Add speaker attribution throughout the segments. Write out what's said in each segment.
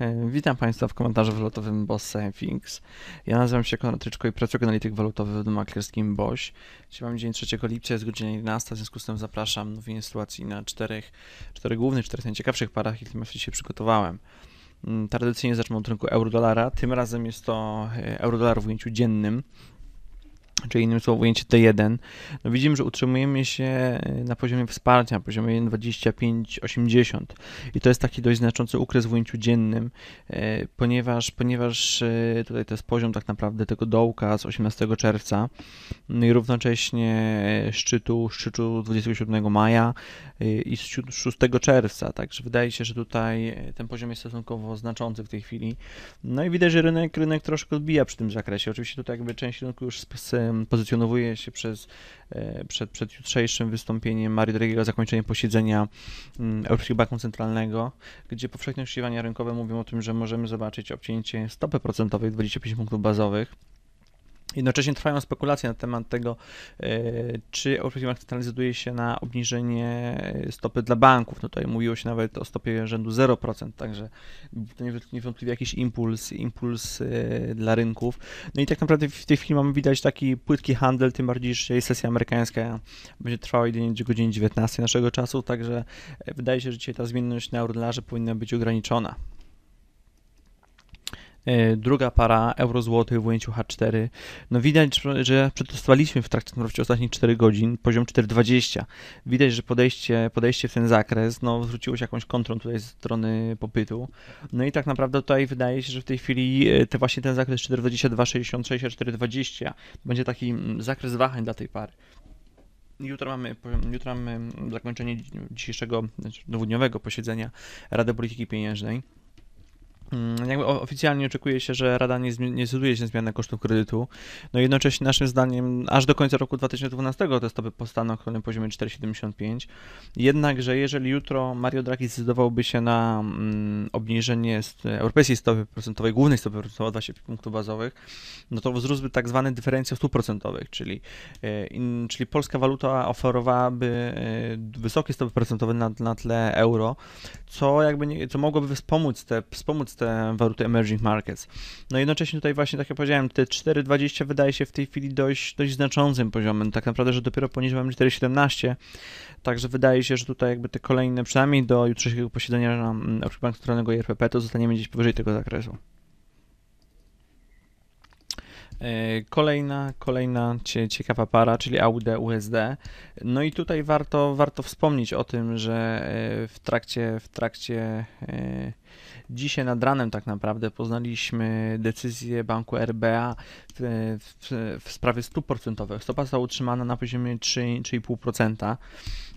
Speaker 1: E, witam Państwa w komentarzu walutowym BOSS FX. Ja nazywam się Konrad Ryczko i pracuję na analityk walutowy w maklerskim BOŚ. Dzisiaj mamy dzień 3 lipca, jest godzina 11, w związku z tym zapraszam do wymiany sytuacji na czterech, czterech głównych, czterech najciekawszych parach, jakie się przygotowałem. Mm, tradycyjnie zacznę od rynku euro-dolara, tym razem jest to e, euro-dolar w ujęciu dziennym czyli innym słowem ujęcie T1, no widzimy, że utrzymujemy się e, na poziomie wsparcia, na poziomie 25,80 i to jest taki dość znaczący ukres w ujęciu dziennym, e, ponieważ, ponieważ e, tutaj to jest poziom tak naprawdę tego dołka z 18 czerwca no i równocześnie szczytu, szczytu 27 maja i z 6 czerwca, także wydaje się, że tutaj ten poziom jest stosunkowo znaczący w tej chwili. No i widać, że rynek, rynek troszkę odbija przy tym zakresie. Oczywiście tutaj jakby część rynku już z pozycjonowuje się przez, e, przed, przed jutrzejszym wystąpieniem Mario Dragiego, zakończenie posiedzenia mm, Europejskiego Banku Centralnego, gdzie powszechne oczekiwania rynkowe mówią o tym, że możemy zobaczyć obcięcie stopy procentowej 25 punktów bazowych Jednocześnie trwają spekulacje na temat tego, e, czy Europejski Bank Centralny zdecyduje się na obniżenie stopy dla banków. No tutaj mówiło się nawet o stopie rzędu 0%, także to niewątpliwie jakiś impuls, impuls e, dla rynków. No i tak naprawdę w tej chwili mamy widać taki płytki handel, tym bardziej, że sesja amerykańska będzie trwała jedynie do godziny 19 naszego czasu, także e, wydaje się, że dzisiaj ta zmienność na eurodlarze powinna być ograniczona. E, druga para euro złotych w ujęciu H4. No widać, że przetestowaliśmy w trakcie możliwości ostatnich 4 godzin poziom 4,20. Widać, że podejście, podejście w ten zakres no, zwróciło się jakąś kontrą tutaj ze strony popytu. No i tak naprawdę tutaj wydaje się, że w tej chwili e, te właśnie ten zakres 4,22,66 4,20 będzie taki mm, zakres wahań dla tej pary. Jutro mamy, jutro mamy zakończenie dzisiejszego znaczy dwudniowego posiedzenia Rady Polityki Pieniężnej. Mm, jakby oficjalnie oczekuje się, że Rada nie, nie zdecyduje się na zmianę kosztów kredytu. No jednocześnie naszym zdaniem aż do końca roku 2012 te stopy postaną na poziomie 4,75. Jednakże jeżeli jutro Mario Draghi zdecydowałby się na mm, obniżenie europejskiej stopy procentowej, głównej stopy procentowej 20 punktów bazowych, no to wzrósłby tak zwany dyferencjał stóp procentowych, czyli, e, czyli polska waluta oferowałaby e, wysokie stopy procentowe na, na tle euro, co jakby nie, co mogłoby wspomóc te, wspomóc te waluty emerging markets. No jednocześnie tutaj właśnie, tak jak powiedziałem, te 4,20 wydaje się w tej chwili dość, dość znaczącym poziomem, tak naprawdę, że dopiero poniżej mamy 4,17, także wydaje się, że tutaj jakby te kolejne, przynajmniej do jutrzejszego posiedzenia mm, Banku Centralnego IRPP, to zostaniemy gdzieś powyżej tego zakresu. E, kolejna, kolejna ciekawa para, czyli AUD USD. No i tutaj warto, warto wspomnieć o tym, że e, w trakcie, w trakcie e, dzisiaj nad ranem tak naprawdę poznaliśmy decyzję banku RBA w, w, w sprawie stóp procentowych. Stopa została utrzymana na poziomie 3,5%.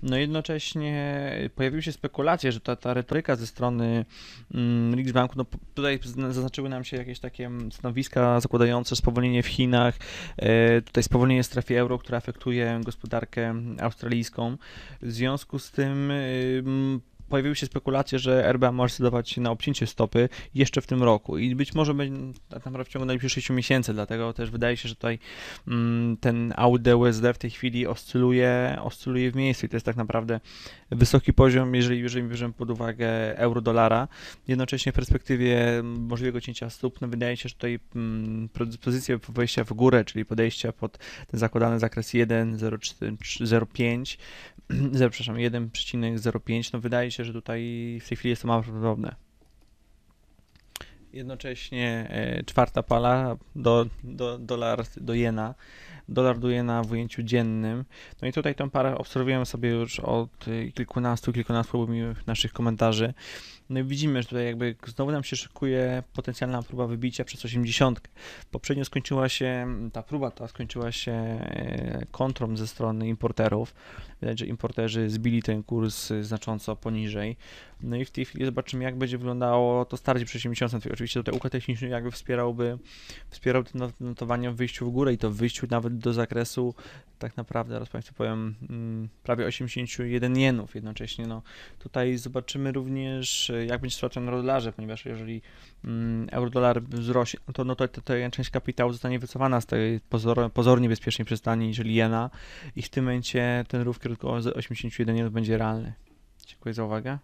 Speaker 1: No jednocześnie pojawiły się spekulacje, że ta, ta retoryka ze strony mm, Riksbanku, no tutaj zaznaczyły nam się jakieś takie mm, stanowiska zakładające spowolnienie w Chinach, e, tutaj spowolnienie strefy euro, które afektuje gospodarkę australijską. W związku z tym y, pojawiły się spekulacje, że RBA może decydować na obcięcie stopy jeszcze w tym roku i być może będzie tak naprawdę w ciągu najbliższych 6 miesięcy, dlatego też wydaje się, że tutaj mm, ten AUDUSD USD w tej chwili oscyluje, oscyluje w miejscu i to jest tak naprawdę wysoki poziom, jeżeli, jeżeli bierzemy pod uwagę euro-dolara. Jednocześnie w perspektywie możliwego cięcia stóp, no wydaje się, że tutaj mm, predyspozycje wejścia w górę, czyli podejścia pod ten zakładany zakres 1,05, przepraszam, 1,05, no wydaje się, że tutaj w tej chwili jest to mało prawdopodobne. Jednocześnie e, czwarta pala do, do, dolar do jena, dolar do jena w ujęciu dziennym. No i tutaj tą parę obserwujemy sobie już od e, kilkunastu, kilkunastu naszych komentarzy. No i widzimy, że tutaj jakby znowu nam się szykuje potencjalna próba wybicia przez 80. Poprzednio skończyła się, ta próba ta skończyła się e, kontrą ze strony importerów. Widać, że importerzy zbili ten kurs znacząco poniżej. No i w tej chwili zobaczymy, jak będzie wyglądało to starcie przez 80. Oczywiście tutaj układ techniczny jakby wspierałby, wspierałby to notowanie w wyjściu w górę i to w wyjściu nawet do zakresu tak naprawdę, raz Państwu powiem, mm, prawie 81 jenów jednocześnie. No, tutaj zobaczymy również jak będzie sytuacja na eurodolarze, ponieważ jeżeli mm, eurodolar wzrośnie, no to, no to, to, to część kapitału zostanie wycofana z tej pozor, pozornie bezpiecznej przystani niż jena i w tym momencie ten rów kierunkowo z 81 będzie realny. Dziękuję za uwagę.